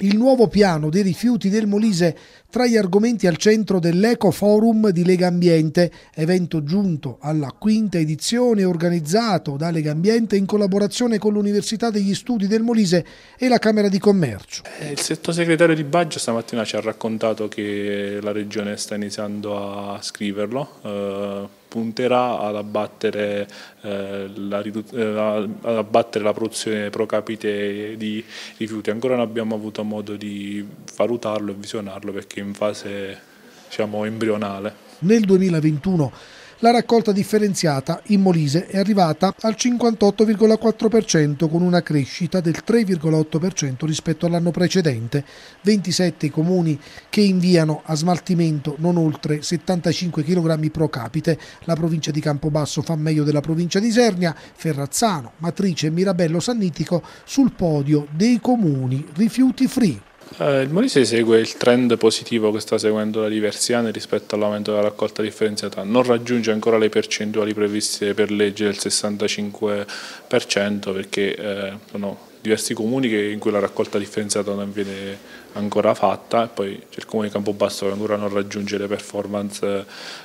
il nuovo piano dei rifiuti del Molise tra gli argomenti al centro dell'Eco Forum di Lega Ambiente, evento giunto alla quinta edizione organizzato da Lega Ambiente in collaborazione con l'Università degli Studi del Molise e la Camera di Commercio. Eh, il sottosegretario di Baggio stamattina ci ha raccontato che la Regione sta iniziando a scriverlo. Eh punterà ad abbattere, eh, eh, la, ad abbattere, la, produzione pro capite di rifiuti. Ancora non abbiamo avuto modo di valutarlo e visionarlo perché è in fase diciamo, embrionale. Nel 2021 la raccolta differenziata in Molise è arrivata al 58,4% con una crescita del 3,8% rispetto all'anno precedente. 27 comuni che inviano a smaltimento non oltre 75 kg pro capite. La provincia di Campobasso fa meglio della provincia di Sernia, Ferrazzano, Matrice e Mirabello Sannitico sul podio dei comuni rifiuti free. Eh, il Molise segue il trend positivo che sta seguendo la Liversiane rispetto all'aumento della raccolta differenziata, non raggiunge ancora le percentuali previste per legge del 65% perché eh, sono diversi comuni in cui la raccolta differenziata non viene ancora fatta e poi c'è il comune di Campobasso che ancora non raggiunge le performance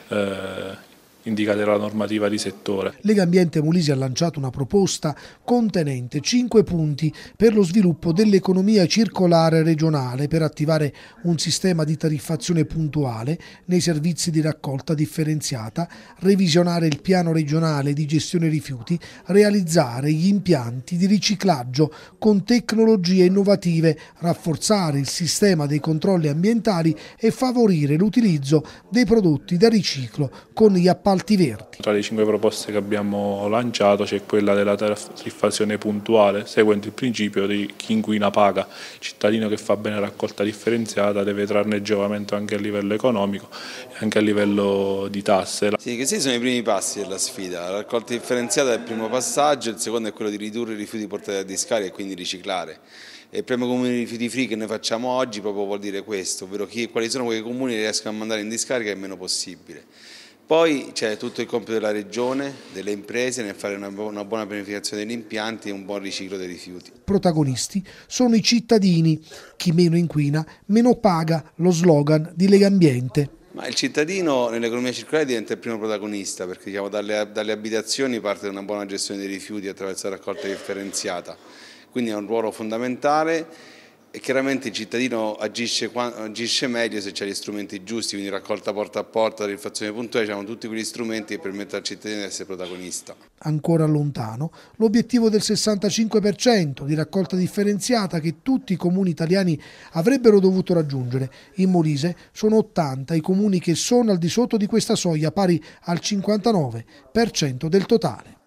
eh, indicate dalla normativa di settore. Lega Ambiente Mulisi ha lanciato una proposta contenente 5 punti per lo sviluppo dell'economia circolare regionale per attivare un sistema di tariffazione puntuale nei servizi di raccolta differenziata, revisionare il piano regionale di gestione rifiuti, realizzare gli impianti di riciclaggio con tecnologie innovative, rafforzare il sistema dei controlli ambientali e favorire l'utilizzo dei prodotti da riciclo con gli appalti Alti-Verdi. Tra le cinque proposte che abbiamo lanciato c'è quella della tariffazione puntuale, seguendo il principio di chi inquina paga. Il cittadino che fa bene raccolta differenziata deve trarne giovamento anche a livello economico e anche a livello di tasse. Sì, che questi sono i primi passi della sfida. La raccolta differenziata è il primo passaggio, il secondo è quello di ridurre i rifiuti portati a discarica e quindi riciclare. E il primo comune di rifiuti free che noi facciamo oggi proprio vuol dire questo, ovvero chi, quali sono quei comuni che riescono a mandare in discarica il meno possibile. Poi c'è tutto il compito della Regione, delle imprese nel fare una, una buona pianificazione degli impianti e un buon riciclo dei rifiuti. Protagonisti sono i cittadini. Chi meno inquina, meno paga, lo slogan di Lega Ambiente. Ma il cittadino nell'economia circolare diventa il primo protagonista perché diciamo, dalle, dalle, abitazioni parte una buona gestione dei rifiuti attraverso la raccolta differenziata. Quindi ha un ruolo fondamentale e chiaramente il cittadino agisce, agisce meglio se ha gli strumenti giusti, quindi raccolta porta a porta, l'inflazione puntuale, diciamo tutti quegli strumenti che permettono al cittadino di essere protagonista. Ancora lontano l'obiettivo del 65% di raccolta differenziata che tutti i comuni italiani avrebbero dovuto raggiungere. In Molise sono 80 i comuni che sono al di sotto di questa soglia, pari al 59% del totale.